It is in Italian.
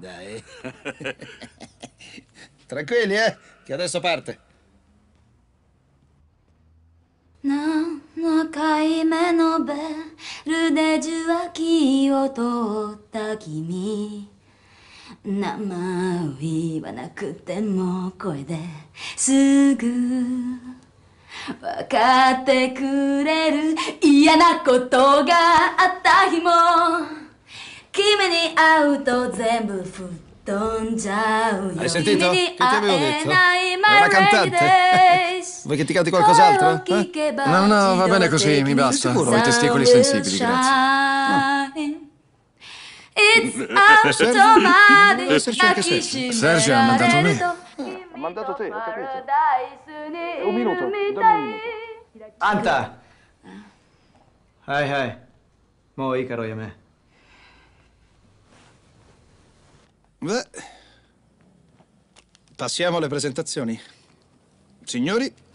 Dai. Tranquilli, eh, che adesso parte. の目のベルで受話器を取った君言わなくても声ですぐ分かってくれる嫌なことがあった日 auto 全部吹っ飛んじゃうよ Hai sentito? Che ti avevo detto? È una cantante Vuoi che ti canti qualcos'altro? Eh? No, no, va bene così, mi basta Ho i testicoli sensibili, grazie It's eh, eh, automatico Sergio, eh, Sergio ha mandato me Ha mandato te, ho capito Un minuto, dammi un minuto Anta! Hai hai, mo Icaro e me Beh, passiamo alle presentazioni. Signori,